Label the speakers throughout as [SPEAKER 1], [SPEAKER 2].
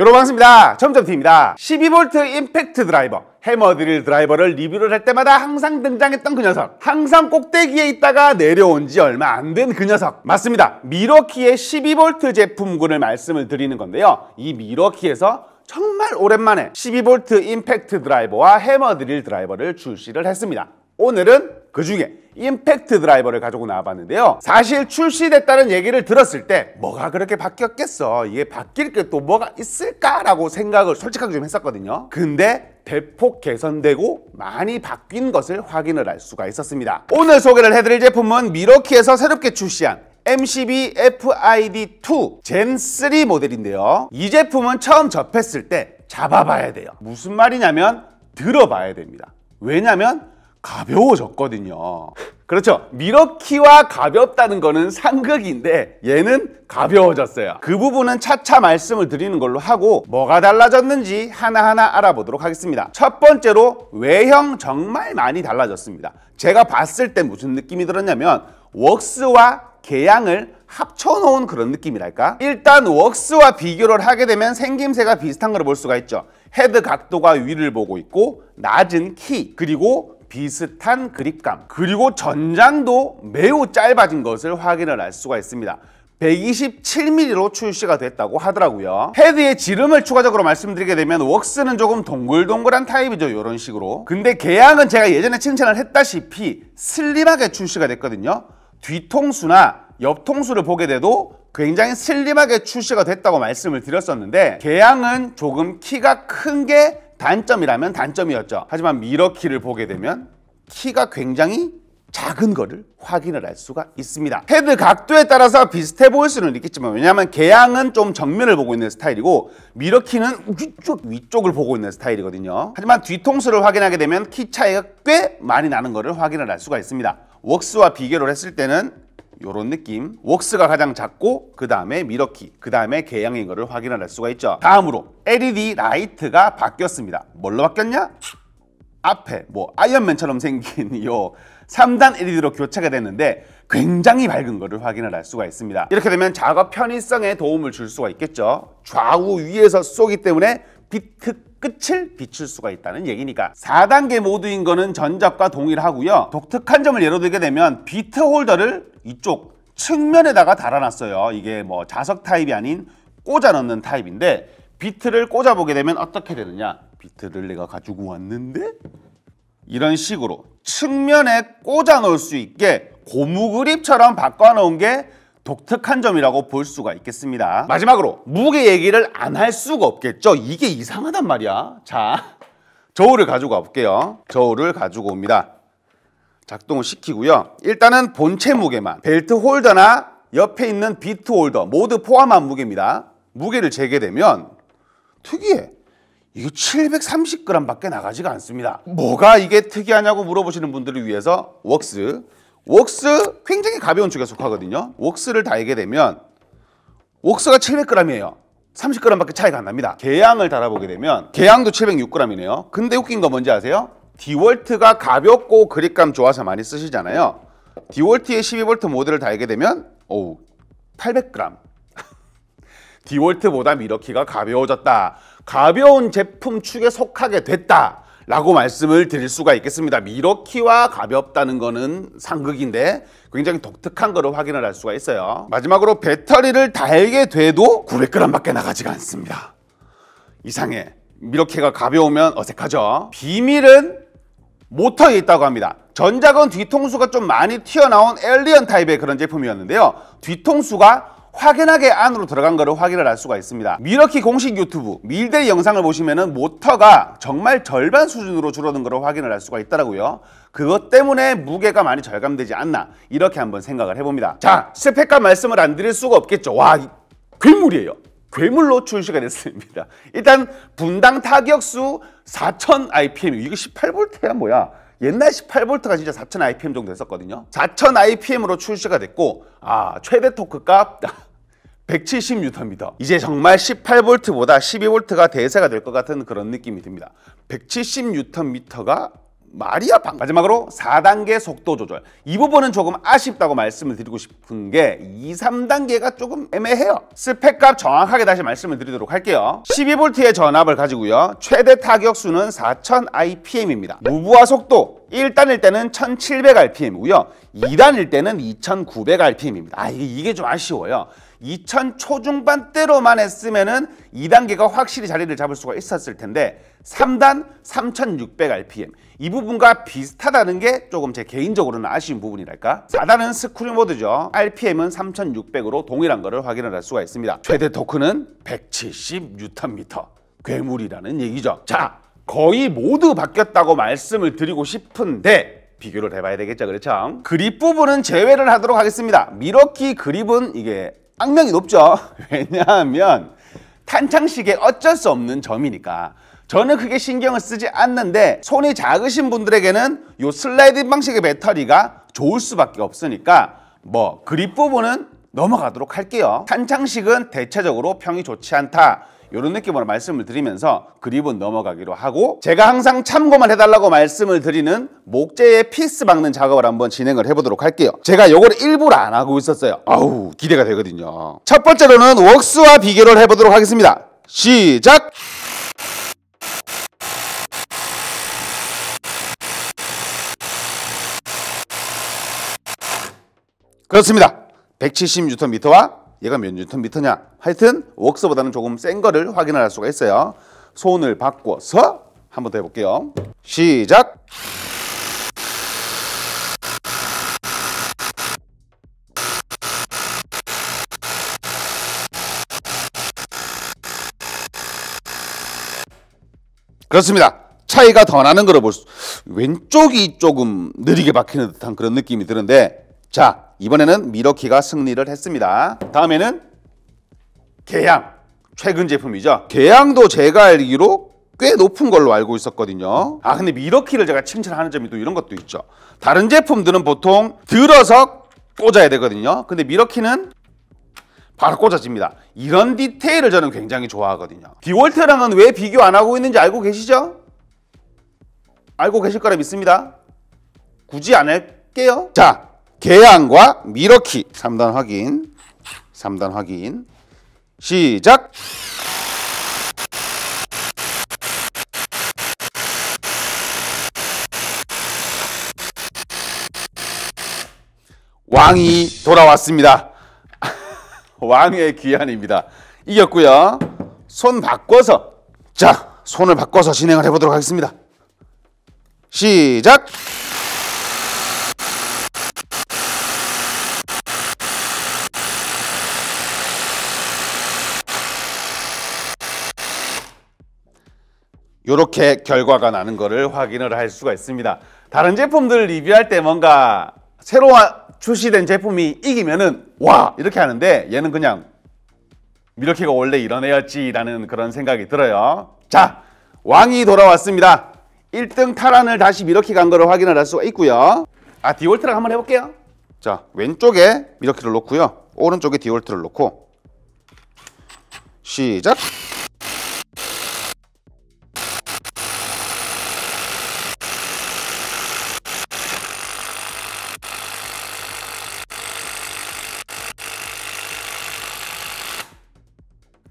[SPEAKER 1] 여러분 반갑습니다. 점점TV입니다. 12V 임팩트 드라이버 해머드릴 드라이버를 리뷰를 할 때마다 항상 등장했던 그 녀석 항상 꼭대기에 있다가 내려온 지 얼마 안 된 그 녀석 맞습니다. 미러키의 12V 제품군을 말씀을 드리는 건데요. 이 미러키에서 정말 오랜만에 12V 임팩트 드라이버와 해머드릴 드라이버를 출시를 했습니다. 오늘은 그 중에 임팩트 드라이버를 가지고 나와봤는데요. 사실 출시됐다는 얘기를 들었을 때 뭐가 그렇게 바뀌었겠어? 이게 바뀔 게 또 뭐가 있을까라고 생각을 솔직하게 좀 했었거든요. 근데 대폭 개선되고 많이 바뀐 것을 확인을 할 수가 있었습니다. 오늘 소개를 해드릴 제품은 미러키에서 새롭게 출시한 MCB FID2 g e n 3 모델인데요. 이 제품은 처음 접했을 때 잡아봐야 돼요. 무슨 말이냐면 들어봐야 됩니다. 왜냐면 가벼워졌거든요. 그렇죠. 미러키와 가볍다는 거는 상극인데 얘는 가벼워졌어요. 그 부분은 차차 말씀을 드리는 걸로 하고 뭐가 달라졌는지 하나하나 알아보도록 하겠습니다. 첫 번째로 외형 정말 많이 달라졌습니다. 제가 봤을 때 무슨 느낌이 들었냐면 웍스와 개양을 합쳐놓은 그런 느낌이랄까? 일단 웍스와 비교를 하게 되면 생김새가 비슷한 걸 볼 수가 있죠. 헤드 각도가 위를 보고 있고 낮은 키 그리고 비슷한 그립감 그리고 전장도 매우 짧아진 것을 확인을 할 수가 있습니다 127mm로 출시가 됐다고 하더라고요 헤드의 지름을 추가적으로 말씀드리게 되면 웍스는 조금 동글동글한 타입이죠 이런 식으로 근데 개양은 제가 예전에 칭찬을 했다시피 슬림하게 출시가 됐거든요 뒤통수나 옆통수를 보게 돼도 굉장히 슬림하게 출시가 됐다고 말씀을 드렸었는데 개양은 조금 키가 큰게 단점이라면 단점이었죠. 하지만 미러키를 보게 되면 키가 굉장히 작은 거를 확인을 할 수가 있습니다. 헤드 각도에 따라서 비슷해 보일 수는 있겠지만 왜냐하면 개양은 좀 정면을 보고 있는 스타일이고 미러키는 위쪽, 위쪽을 보고 있는 스타일이거든요. 하지만 뒤통수를 확인하게 되면 키 차이가 꽤 많이 나는 거를 확인을 할 수가 있습니다. 웍스와 비교를 했을 때는 요런 느낌 웍스가 가장 작고 그 다음에 미러키 그 다음에 개양인 거를 확인할 수가 있죠 다음으로 LED 라이트가 바뀌었습니다 뭘로 바뀌었냐? 앞에 뭐 아이언맨처럼 생긴 요 3단 LED로 교체가 됐는데 굉장히 밝은 거를 확인을 할 수가 있습니다 이렇게 되면 작업 편의성에 도움을 줄 수가 있겠죠 좌우 위에서 쏘기 때문에 비트 끝을 비출 수가 있다는 얘기니까 4단계 모드인 거는 전작과 동일하고요 독특한 점을 예로 들게 되면 비트 홀더를 이쪽 측면에다가 달아놨어요 이게 뭐 자석 타입이 아닌 꽂아 넣는 타입인데 비트를 꽂아 보게 되면 어떻게 되느냐 비트를 내가 가지고 왔는데 이런 식으로 측면에 꽂아 놓을수 있게 고무 그립처럼 바꿔 놓은 게 독특한 점이라고 볼 수가 있겠습니다. 마지막으로 무게 얘기를 안 할 수가 없겠죠. 이게 이상하단 말이야. 자, 저울을 가지고 와볼게요. 저울을 가지고 옵니다. 작동을 시키고요. 일단은 본체 무게만 벨트 홀더나 옆에 있는 비트 홀더 모두 포함한 무게입니다. 무게를 재게 되면 특이해. 이게 730g 밖에 나가지가 않습니다. 뭐가 이게 특이하냐고 물어보시는 분들을 위해서 웍스 웍스 굉장히 가벼운 축에 속하거든요. 웍스를 달게 되면 웍스가 700g이에요. 30g밖에 차이가 안 납니다. 계양을 달아보게 되면 계양도 706g이네요. 근데 웃긴 거 뭔지 아세요? 디월트가 가볍고 그립감 좋아서 많이 쓰시잖아요. 디월트의 12V 모드를 달게 되면 오 800g 디월트보다 미러키가 가벼워졌다. 가벼운 제품 축에 속하게 됐다. 라고 말씀을 드릴 수가 있겠습니다. 미러키와 가볍다는 것은 상극인데 굉장히 독특한 거를 확인을 할 수가 있어요. 마지막으로 배터리를 달게 돼도 900g 밖에 나가지가 않습니다. 이상해. 미러키가 가벼우면 어색하죠. 비밀은 모터에 있다고 합니다. 전작은 뒤통수가 좀 많이 튀어나온 엘리언 타입의 그런 제품이었는데요. 뒤통수가 확연하게 안으로 들어간 것을 확인을 할 수가 있습니다. 미러키 공식 유튜브 밀대 영상을 보시면 은 모터가 정말 절반 수준으로 줄어든 것을 확인을 할 수가 있더라고요. 그것 때문에 무게가 많이 절감되지 않나 이렇게 한번 생각을 해봅니다. 자 스펙과 말씀을 안 드릴 수가 없겠죠. 와 괴물이에요. 괴물로 출시가 됐습니다. 일단 분당 타격수 4000 RPM 이거 18V야 뭐야? 옛날 18V가 진짜 4000 RPM 정도 됐었거든요. 4000 RPM으로 출시가 됐고 아 최대 토크값 170U입니다. 이제 정말 18V보다 12V가 대세가 될 것 같은 그런 느낌이 듭니다. 170Nm가 마리아 방 마지막으로 4단계 속도 조절 이 부분은 조금 아쉽다고 말씀을 드리고 싶은 게 2, 3단계가 조금 애매해요 스펙값 정확하게 다시 말씀을 드리도록 할게요 1 2 v 의 전압을 가지고요 최대 타격수는 4000rpm입니다 무브화 속도 1단일 때는 1700rpm이고요 2단일 때는 2900rpm입니다 아 이게 좀 아쉬워요 2000 초중반대로만 했으면은 2단계가 확실히 자리를 잡을 수가 있었을 텐데 3단 3600 RPM 이 부분과 비슷하다는 게 조금 제 개인적으로는 아쉬운 부분이랄까 4단은 스크류 모드죠 RPM은 3600으로 동일한 거를 확인을 할 수가 있습니다 최대 토크는 170Nm 괴물이라는 얘기죠 자 거의 모두 바뀌었다고 말씀을 드리고 싶은데 비교를 해봐야 되겠죠 그렇죠 그립 부분은 제외를 하도록 하겠습니다 미러키 그립은 이게 악명이 높죠. 왜냐하면 탄창식의 어쩔 수 없는 점이니까 저는 크게 신경을 쓰지 않는데 손이 작으신 분들에게는 요 슬라이딩 방식의 배터리가 좋을 수밖에 없으니까 뭐 그립 부분은 넘어가도록 할게요. 탄창식은 대체적으로 평이 좋지 않다. 이런 느낌으로 말씀을 드리면서 그립은 넘어가기로 하고 제가 항상 참고만 해달라고 말씀을 드리는 목재에 피스 박는 작업을 한번 진행을 해보도록 할게요 제가 이걸 일부러 안 하고 있었어요 아우 기대가 되거든요 첫 번째로는 웍스와 비교를 해보도록 하겠습니다 시작! 그렇습니다. 170Nm와 얘가 몇 뉴턴 미터냐 하여튼 웍스보다는 조금 센 거를 확인할 수가 있어요 손을 바꿔서 한번더 해볼게요 시작 그렇습니다 차이가 더 나는 걸로 볼수 왼쪽이 조금 느리게 박히는 듯한 그런 느낌이 드는데 자, 이번에는 미러키가 승리를 했습니다. 다음에는 계양, 최근 제품이죠. 계양도 제가 알기로 꽤 높은 걸로 알고 있었거든요. 아, 근데 미러키를 제가 칭찬하는 점이 또 이런 것도 있죠. 다른 제품들은 보통 들어서 꽂아야 되거든요. 근데 미러키는 바로 꽂아집니다. 이런 디테일을 저는 굉장히 좋아하거든요. 디월트랑은 왜 비교 안 하고 있는지 알고 계시죠? 알고 계실 거라 믿습니다. 굳이 안 할게요. 자, 개항과 미러키 3단 확인 3단 확인 시작 왕이 돌아왔습니다 왕의 귀환입니다 이겼고요 손 바꿔서 자 손을 바꿔서 진행을 해보도록 하겠습니다 시작 이렇게 결과가 나는 것을 확인을 할 수가 있습니다. 다른 제품들 리뷰할 때 뭔가 새로 출시된 제품이 이기면은 와 이렇게 하는데 얘는 그냥 미러키가 원래 이런 애였지라는 그런 생각이 들어요. 자 왕이 돌아왔습니다. 1등 타란을 다시 미러키 간 거를 확인을 할 수가 있고요. 아 디올트랑 한번 해볼게요. 자 왼쪽에 미러키를 놓고요. 오른쪽에 디올트를 놓고 시작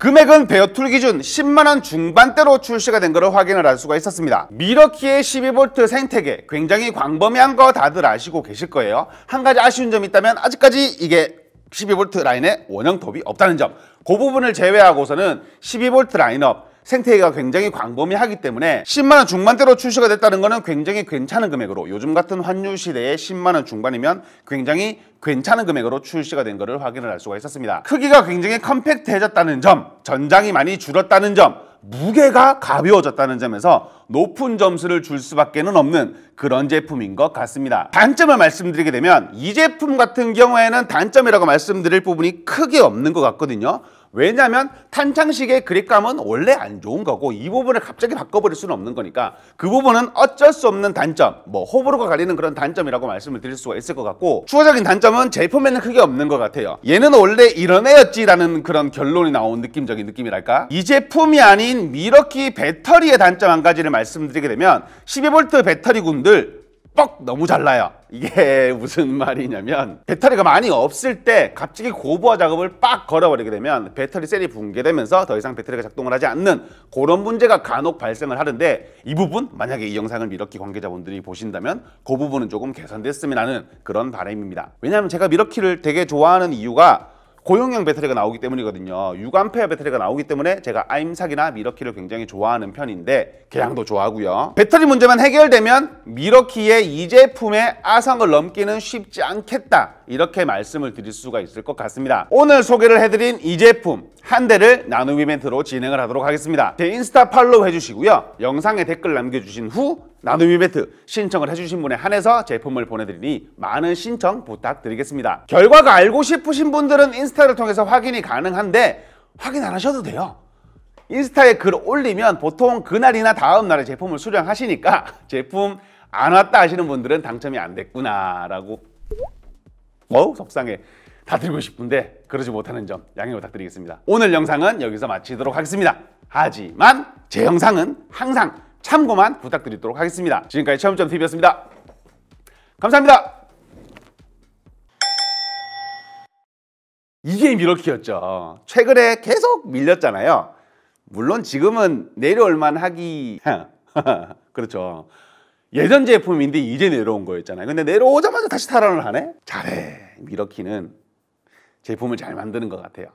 [SPEAKER 1] 금액은 베어툴 기준 10만원 중반대로 출시가 된 것을 확인을 할 수가 있었습니다. 미러키의 12V 생태계 굉장히 광범위한 거 다들 아시고 계실 거예요. 한 가지 아쉬운 점이 있다면 아직까지 이게 12V 라인에 원형 톱이 없다는 점. 그 부분을 제외하고서는 12V 라인업 생태계가 굉장히 광범위하기 때문에 10만원 중반대로 출시가 됐다는 것은 굉장히 괜찮은 금액으로 요즘 같은 환율 시대에 10만원 중반이면 굉장히 괜찮은 금액으로 출시가 된 것을 확인을 할 수가 있었습니다. 크기가 굉장히 컴팩트해졌다는 점, 전장이 많이 줄었다는 점, 무게가 가벼워졌다는 점에서 높은 점수를 줄 수밖에는 없는 그런 제품인 것 같습니다. 단점을 말씀드리게 되면 이 제품 같은 경우에는 단점이라고 말씀드릴 부분이 크게 없는 것 같거든요. 왜냐하면 탄창식의 그립감은 원래 안 좋은 거고 이 부분을 갑자기 바꿔버릴 수는 없는 거니까 그 부분은 어쩔 수 없는 단점 뭐 호불호가 갈리는 그런 단점이라고 말씀을 드릴 수가 있을 것 같고 추가적인 단점은 제품에는 크게 없는 것 같아요 얘는 원래 이런 애였지라는 그런 결론이 나온 느낌적인 느낌이랄까 이 제품이 아닌 미러키 배터리의 단점 한 가지를 말씀드리게 되면 12V 배터리군들 뻑 너무 잘 나요 이게 무슨 말이냐면 배터리가 많이 없을 때 갑자기 고부하 작업을 빡 걸어버리게 되면 배터리 셀이 붕괴되면서 더 이상 배터리가 작동을 하지 않는 그런 문제가 간혹 발생을 하는데 이 부분 만약에 이 영상을 미러키 관계자분들이 보신다면 그 부분은 조금 개선됐으면 하는 그런 바람입니다 왜냐하면 제가 미러키를 되게 좋아하는 이유가 고용형 배터리가 나오기 때문이거든요 6A 배터리가 나오기 때문에 제가 아임삭이나 미러키를 굉장히 좋아하는 편인데 개량도 좋아하고요 배터리 문제만 해결되면 미러키의 이 제품의 아상을 넘기는 쉽지 않겠다 이렇게 말씀을 드릴 수가 있을 것 같습니다 오늘 소개를 해드린 이 제품 한 대를 나눔 이벤트로 진행을 하도록 하겠습니다 제 인스타 팔로우 해주시고요 영상에 댓글 남겨주신 후 나눔 이벤트 신청을 해주신 분에 한해서 제품을 보내드리니 많은 신청 부탁드리겠습니다. 결과가 알고 싶으신 분들은 인스타를 통해서 확인이 가능한데 확인 안 하셔도 돼요. 인스타에 글 올리면 보통 그날이나 다음 날에 제품을 수령하시니까 제품 안 왔다 하시는 분들은 당첨이 안 됐구나라고 어우 속상해 다 드리고 싶은데 그러지 못하는 점 양해 부탁드리겠습니다. 오늘 영상은 여기서 마치도록 하겠습니다. 하지만 제 영상은 항상 참고만 부탁드리도록 하겠습니다. 지금까지 체험점TV였습니다. 감사합니다. 이게 미러키였죠. 최근에 계속 밀렸잖아요. 물론 지금은 내려올만 하기... 그렇죠. 예전 제품인데 이제 내려온 거였잖아요. 근데 내려오자마자 다시 탈환을 하네? 잘해. 미러키는 제품을 잘 만드는 것 같아요.